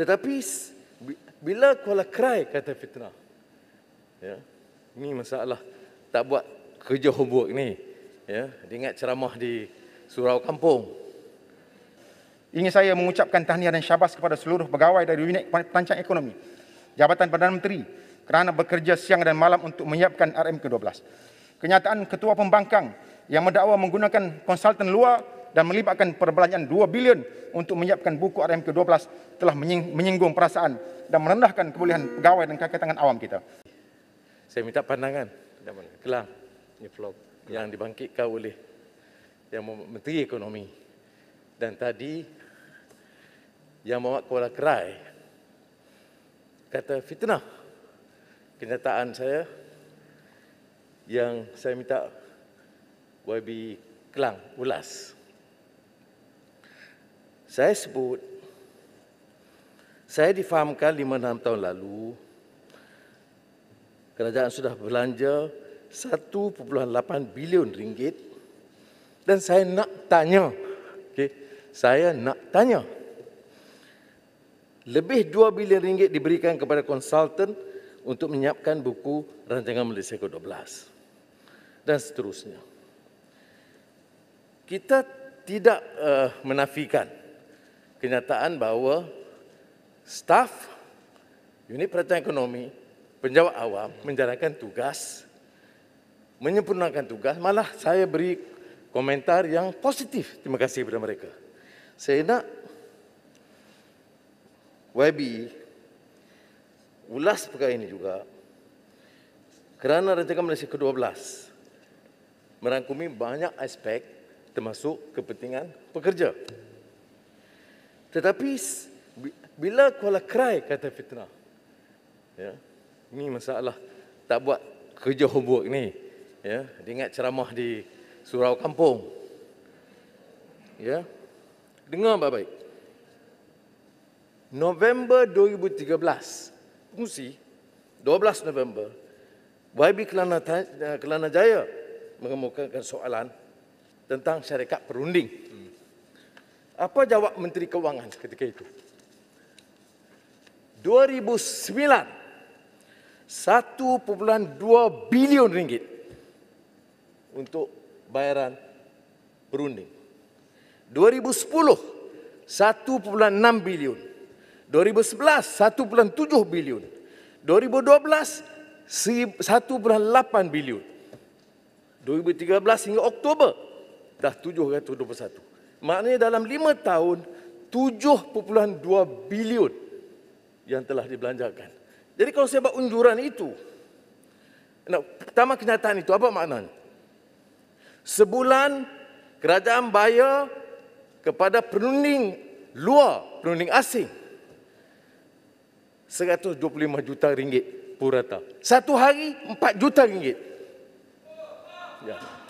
Tetapi bila Kuala kerai kata fitnah. Ya. Ini masalah tak buat kerja homework ni. Ya, dia ingat ceramah di surau kampung. Ingin saya mengucapkan tahniah dan syabas kepada seluruh pegawai dari unit perancang ekonomi. Jabatan Perdana Menteri kerana bekerja siang dan malam untuk menyiapkan RM ke-12. Kenyataan Ketua Pembangkang yang mendakwa menggunakan konsultan luar dan melibatkan perbelanjaan 2 bilion untuk menyiapkan buku RMQ12 telah menyinggung perasaan dan merendahkan kebolehan pegawai dan kaki tangan awam kita. Saya minta pandangan. Kelang, ini vlog yang dibangkitkan oleh yang Menteri Ekonomi dan tadi yang membuat kuala kerai kata fitnah kenyataan saya yang saya minta YB Kelang ulas. Saya sebut, saya difahamkan 5-6 tahun lalu, kerajaan sudah belanja 1.8 bilion ringgit dan saya nak tanya, okay, saya nak tanya, lebih 2 bilion ringgit diberikan kepada konsultan untuk menyiapkan buku rancangan Malaysia ke-12 dan seterusnya. Kita tidak uh, menafikan kenyataan bahawa staf unit perhatian ekonomi, penjawat awam menjalankan tugas, menyempurnakan tugas, malah saya beri komentar yang positif. Terima kasih kepada mereka. Saya nak YB ulas perkara ini juga kerana rancangan Malaysia ke-12 merangkumi banyak aspek termasuk kepentingan Pekerja. Tetapi bila Kuala Kerai kata fitnah. Ya. Ini masalah tak buat kerja homework ni. Ya, dia ingat ceramah di surau kampung. Ya. Dengar baik-baik. November 2013, Pengusi, 12 November, YB Kelana, eh, Kelana Jaya mengemukakan soalan tentang syarikat perunding. Hmm. Apa jawab Menteri Kewangan ketika itu? 2009 1.2 bilion ringgit untuk bayaran berunding. 2010 1.6 bilion. 2011 1.7 bilion. 2012 1.8 bilion. 2013 hingga Oktober dah 721 Maknanya dalam lima tahun 7.2 bilion yang telah dibelanjakan. Jadi kalau saya buat unjuran itu nak pertama kenyataan itu apa maknanya? Sebulan kerajaan bayar kepada penunding luar, penunding asing 125 juta ringgit purata. Satu hari 4 juta ringgit. Ya.